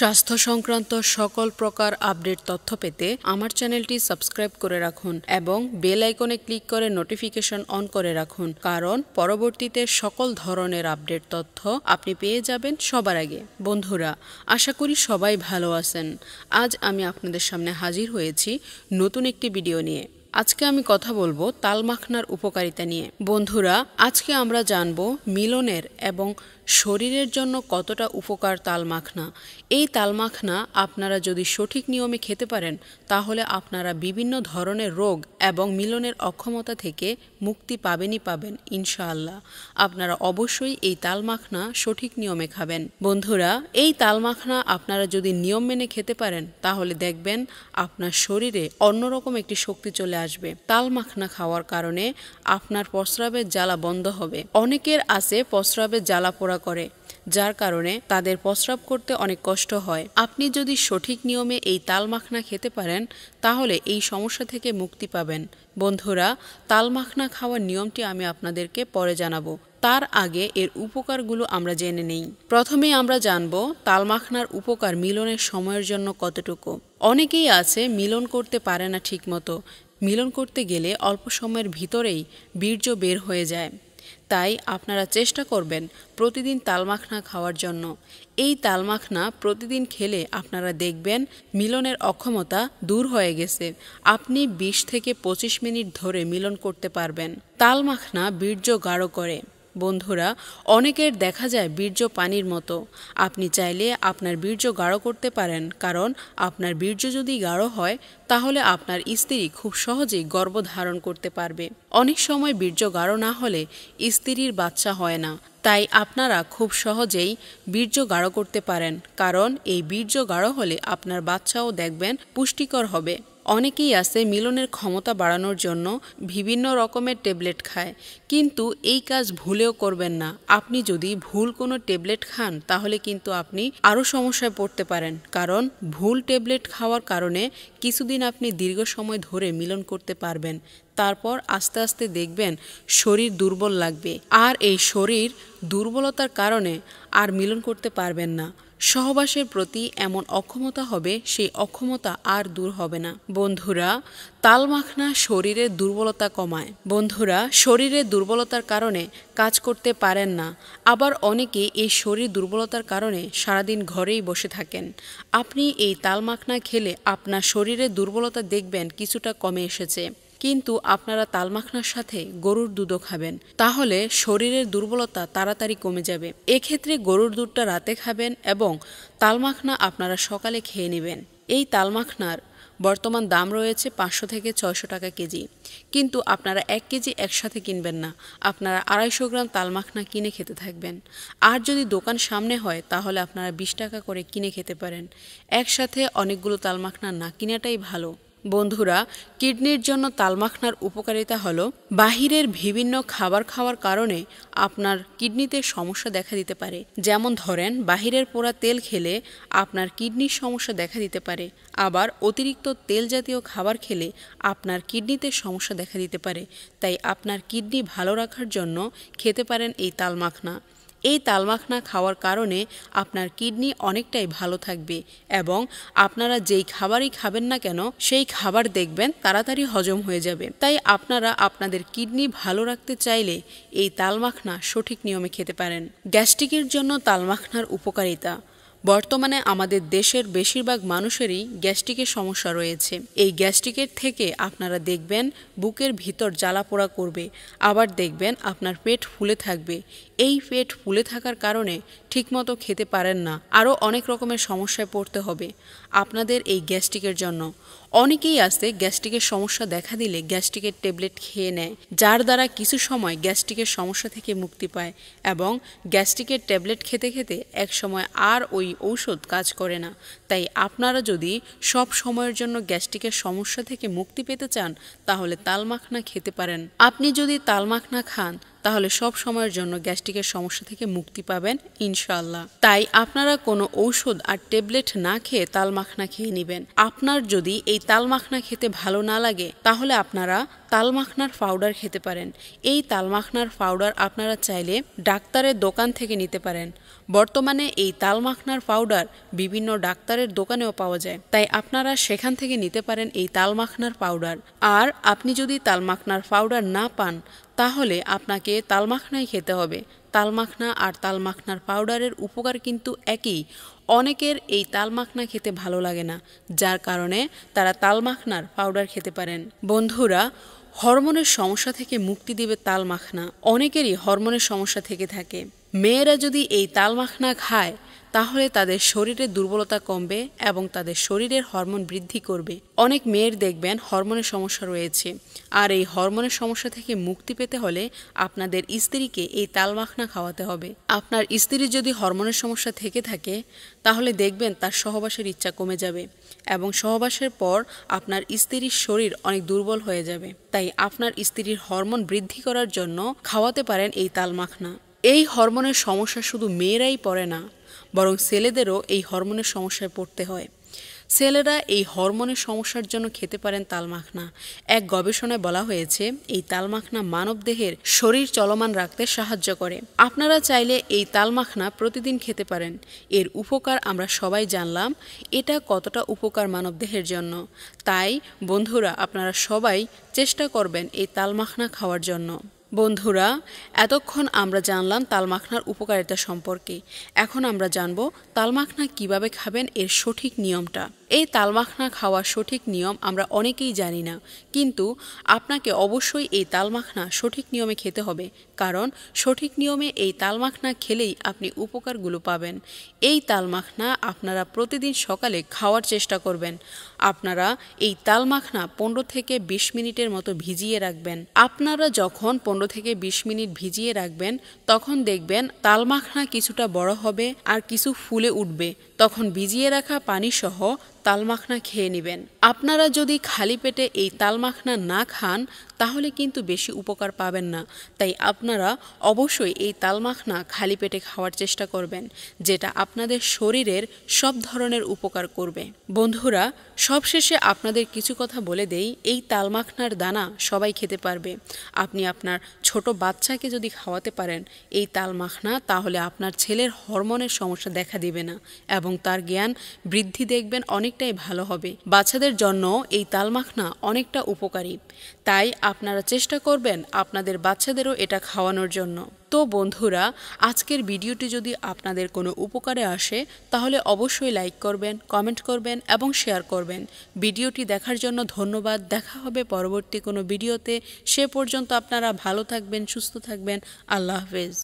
স্বাস্থ্য সংক্রান্ত সকল প্রকার আপডেট তথ্য পেতে আমার চ্যানেলটি সাবস্ক্রাইব করে রাখুন এবং বেল আইকনে ক্লিক করে নোটিফিকেশন অন করে রাখুন কারণ পরবর্তীতে সকল ধরনের আপডেট তথ্য আপনি পেয়ে যাবেন সবার আগে বন্ধুরা আশা করি সবাই ভালো আছেন আজ আমি আপনাদের সামনে হাজির হয়েছি নতুন একটি ভিডিও নিয়ে আজকে আমি কথা বলবো তালমাখনার উপকারিতা নিয়ে বন্ধুরা আজকে আমরা জানব মিলনের এবং শরীরের জন্য কতটা উপকার মাখনা এই মাখনা আপনারা যদি সঠিক নিয়মে খেতে পারেন তাহলে আপনারা বিভিন্ন ধরনের রোগ এবং মিলনের অক্ষমতা থেকে মুক্তি পাবেনই পাবেন ইনশাআল্লাহ আপনারা অবশ্যই এই মাখনা সঠিক নিয়মে খাবেন বন্ধুরা এই মাখনা আপনারা যদি নিয়ম মেনে খেতে পারেন তাহলে দেখবেন আপনার শরীরে অন্যরকম একটি শক্তি চলে আসবে তাল মাখনা খাওয়ার কারণে আপনার প্রস্রাবের জ্বালা বন্ধ হবে অনেকের আছে প্রস্রাবের জ্বালা পোড়া করে যার কারণে তাদের প্রস্রাব করতে অনেক কষ্ট হয় আপনি যদি সঠিক নিয়মে এই তাল মাখনা খেতে পারেন তাহলে এই সমস্যা থেকে মুক্তি পাবেন বন্ধুরা তাল মাখনা খাওয়ার নিয়মটি আমি আপনাদেরকে পরে জানাবো তার আগে এর উপকারগুলো আমরা জেনে নেই প্রথমে আমরা জানব তালমাখনার উপকার মিলনের সময়ের জন্য কতটুকু অনেকেই আছে মিলন করতে পারে না ঠিকমতো মিলন করতে গেলে অল্প সময়ের ভিতরেই বীর্য বের হয়ে যায় তাই আপনারা চেষ্টা করবেন প্রতিদিন তালমাখনা খাওয়ার জন্য এই তালমাখনা প্রতিদিন খেলে আপনারা দেখবেন মিলনের অক্ষমতা দূর হয়ে গেছে আপনি বিশ থেকে পঁচিশ মিনিট ধরে মিলন করতে পারবেন তালমাখনা বীর্য গাঢ় করে বন্ধুরা অনেকের দেখা যায় বীর্য পানির মতো আপনি চাইলে আপনার বীর্য গাঢ় করতে পারেন কারণ আপনার বীর্য যদি গাঢ় হয় তাহলে আপনার স্ত্রী খুব সহজেই গর্ব ধারণ করতে পারবে অনেক সময় বীর্য গাঢ় না হলে স্ত্রীর বাচ্চা হয় না তাই আপনারা খুব সহজেই বীর্য গাঢ় করতে পারেন কারণ এই বীর্য গাঢ় হলে আপনার বাচ্চাও দেখবেন পুষ্টিকর হবে অনেকেই আছে মিলনের ক্ষমতা বাড়ানোর জন্য বিভিন্ন রকমের ট্যাবলেট খায় কিন্তু এই কাজ ভুলেও করবেন না আপনি যদি ভুল কোনো ট্যাবলেট খান তাহলে কিন্তু আপনি আরও সমস্যায় পড়তে পারেন কারণ ভুল ট্যাবলেট খাওয়ার কারণে কিছুদিন আপনি দীর্ঘ সময় ধরে মিলন করতে পারবেন তারপর আস্তে আস্তে দেখবেন শরীর দুর্বল লাগবে আর এই শরীর দুর্বলতার কারণে আর মিলন করতে পারবেন না সহবাসের প্রতি এমন অক্ষমতা হবে সেই অক্ষমতা আর দূর হবে না বন্ধুরা তাল মাখনা শরীরে দুর্বলতা কমায় বন্ধুরা শরীরে দুর্বলতার কারণে কাজ করতে পারেন না আবার অনেকে এই শরীর দুর্বলতার কারণে সারাদিন ঘরেই বসে থাকেন আপনি এই তাল মাখনা খেলে আপনার শরীরে দুর্বলতা দেখবেন কিছুটা কমে এসেছে কিন্তু আপনারা তালমাখনার সাথে গরুর দুধও খাবেন তাহলে শরীরের দুর্বলতা তাড়াতাড়ি কমে যাবে এক্ষেত্রে গরুর দুধটা রাতে খাবেন এবং তালমাখনা আপনারা সকালে খেয়ে নেবেন এই তালমাখনার বর্তমান দাম রয়েছে পাঁচশো থেকে ছয়শো টাকা কেজি কিন্তু আপনারা এক কেজি একসাথে কিনবেন না আপনারা আড়াইশো গ্রাম তালমাখনা কিনে খেতে থাকবেন আর যদি দোকান সামনে হয় তাহলে আপনারা বিশ টাকা করে কিনে খেতে পারেন একসাথে অনেকগুলো তালমাখনা না কিনাটাই ভালো বন্ধুরা কিডনির জন্য তালমাখনার উপকারিতা হল বাহিরের বিভিন্ন খাবার খাওয়ার কারণে আপনার কিডনিতে সমস্যা দেখা দিতে পারে যেমন ধরেন বাহিরের পোড়া তেল খেলে আপনার কিডনির সমস্যা দেখা দিতে পারে আবার অতিরিক্ত তেল জাতীয় খাবার খেলে আপনার কিডনিতে সমস্যা দেখা দিতে পারে তাই আপনার কিডনি ভালো রাখার জন্য খেতে পারেন এই তালমাখনা এই তালমাখনা খাওয়ার কারণে আপনার কিডনি অনেকটাই ভালো থাকবে এবং আপনারা যেই খাবারই খাবেন না কেন সেই খাবার দেখবেন তাড়াতাড়ি হজম হয়ে যাবে তাই আপনারা আপনাদের কিডনি ভালো রাখতে চাইলে এই তালমাখনা সঠিক নিয়মে খেতে পারেন গ্যাস্ট্রিকের জন্য তালমাখনার উপকারিতা বর্তমানে আমাদের দেশের বেশিরভাগ মানুষেরই গ্যাস্ট্রিকের সমস্যা রয়েছে এই গ্যাস্ট্রিকের থেকে আপনারা দেখবেন বুকের ভিতর জ্বালাপোড়া করবে আবার দেখবেন আপনার পেট ফুলে থাকবে এই পেট ফুলে থাকার কারণে ঠিকমতো খেতে পারেন না আরও অনেক রকমের সমস্যায় পড়তে হবে আপনাদের এই গ্যাস্ট্রিকের জন্য অনেকেই আসে গ্যাস্ট্রিকের সমস্যা দেখা দিলে গ্যাস্ট্রিকের ট্যাবলেট খেয়ে নেয় যার দ্বারা কিছু সময় গ্যাস্ট্রিকের সমস্যা থেকে মুক্তি পায় এবং গ্যাস্ট্রিকের ট্যাবলেট খেতে খেতে এক সময় আর ওই ঔষধ কাজ করে না তাই আপনারা যদি সব সময়ের জন্য গ্যাস্ট্রিকের সমস্যা থেকে মুক্তি পেতে চান তাহলে তালমাখনা খেতে পারেন আপনি যদি তালমাখনা খান তাহলে সব সময়ের জন্য গ্যাস্ট্রিকের সমস্যা থেকে মুক্তি পাবেন ইনশাল্লাহ তাই আপনারা কোনো ঔষধ আর ট্যাবলেট না খেয়ে তালমাখনা খেয়ে নেবেন আপনার যদি এই তালমাখনা খেতে ভালো না লাগে তাহলে আপনারা তালমাখনার পাউডার খেতে পারেন এই তালমাখনার পাউডার আপনারা চাইলে ডাক্তারের দোকান থেকে নিতে পারেন বর্তমানে এই তালমাখনার পাউডার বিভিন্ন ডাক্তারের দোকানেও পাওয়া যায় তাই আপনারা সেখান থেকে নিতে পারেন এই তালমাখনার পাউডার আর আপনি যদি তালমাখনার পাউডার না পান তাহলে আপনাকে তালমাখনাই খেতে হবে তালমাখনা আর তালমাখনার পাউডারের উপকার কিন্তু একই অনেকের এই তালমাখনা খেতে ভালো লাগে না যার কারণে তারা তালমাখনার পাউডার খেতে পারেন বন্ধুরা হরমোনের সমস্যা থেকে মুক্তি দিবে তালমাখনা অনেকেরই হরমোনের সমস্যা থেকে থাকে মেয়েরা যদি এই তালমাখনা খায় তাহলে তাদের শরীরে দুর্বলতা কমবে এবং তাদের শরীরের হরমোন বৃদ্ধি করবে অনেক মেয়ের দেখবেন হরমোনের সমস্যা রয়েছে আর এই হরমোনের সমস্যা থেকে মুক্তি পেতে হলে আপনাদের স্ত্রীকে এই তালমাখনা খাওয়াতে হবে আপনার স্ত্রীর যদি হরমোনের সমস্যা থেকে থাকে তাহলে দেখবেন তার সহবাসের ইচ্ছা কমে যাবে এবং সহবাসের পর আপনার স্ত্রীর শরীর অনেক দুর্বল হয়ে যাবে তাই আপনার স্ত্রীর হরমোন বৃদ্ধি করার জন্য খাওয়াতে পারেন এই তালমাখনা এই হরমোনের সমস্যা শুধু মেয়েরাই পড়ে না বরং ছেলেদেরও এই হরমোনের সমস্যায় পড়তে হয় ছেলেরা এই হরমোনের সমস্যার জন্য খেতে পারেন তালমাখনা এক গবেষণায় বলা হয়েছে এই তালমাখনা মানবদেহের শরীর চলমান রাখতে সাহায্য করে আপনারা চাইলে এই তালমাখনা প্রতিদিন খেতে পারেন এর উপকার আমরা সবাই জানলাম এটা কতটা উপকার মানবদেহের জন্য তাই বন্ধুরা আপনারা সবাই চেষ্টা করবেন এই তালমাখনা খাওয়ার জন্য বন্ধুরা এতক্ষণ আমরা জানলাম তালমাখনার উপকারিতা সম্পর্কে এখন আমরা জানব তালমাখনা কিভাবে খাবেন এর সঠিক নিয়মটা এই তালমাখনা খাওয়ার সঠিক নিয়ম আমরা অনেকেই জানি না কিন্তু আপনাকে অবশ্যই এই তালমাখনা সঠিক নিয়মে খেতে হবে কারণ সঠিক নিয়মে এই তালমাখনা খেলেই আপনি উপকারগুলো পাবেন এই তালমাখনা আপনারা প্রতিদিন সকালে খাওয়ার চেষ্টা করবেন আপনারা এই তালমাখনা পনেরো থেকে বিশ মিনিটের মতো ভিজিয়ে রাখবেন আপনারা যখন পনেরো থেকে বিশ মিনিট ভিজিয়ে রাখবেন তখন দেখবেন তালমাখনা কিছুটা বড় হবে আর কিছু ফুলে উঠবে তখন ভিজিয়ে রাখা পানিসহ তালমাখনা খেয়ে নেবেন আপনারা যদি খালি পেটে এই তালমাখনা না খান তাহলে কিন্তু বেশি উপকার পাবেন না তাই আপনারা অবশ্যই এই তালমাখনা খালি পেটে খাওয়ার চেষ্টা করবেন যেটা আপনাদের শরীরের সব ধরনের উপকার করবে বন্ধুরা সবশেষে আপনাদের কিছু কথা বলে দেই এই তালমাখনার দানা সবাই খেতে পারবে আপনি আপনার ছোট বাচ্চাকে যদি খাওয়াতে পারেন এই তালমাখনা তাহলে আপনার ছেলের হরমোনের সমস্যা দেখা দিবে না এবং তার জ্ঞান বৃদ্ধি দেখবেন অনেক অনেকটাই ভালো হবে বাচ্চাদের জন্য এই মাখনা অনেকটা উপকারী তাই আপনারা চেষ্টা করবেন আপনাদের বাচ্চাদেরও এটা খাওয়ানোর জন্য তো বন্ধুরা আজকের ভিডিওটি যদি আপনাদের কোনো উপকারে আসে তাহলে অবশ্যই লাইক করবেন কমেন্ট করবেন এবং শেয়ার করবেন ভিডিওটি দেখার জন্য ধন্যবাদ দেখা হবে পরবর্তী কোনো ভিডিওতে সে পর্যন্ত আপনারা ভালো থাকবেন সুস্থ থাকবেন আল্লাহ হাফেজ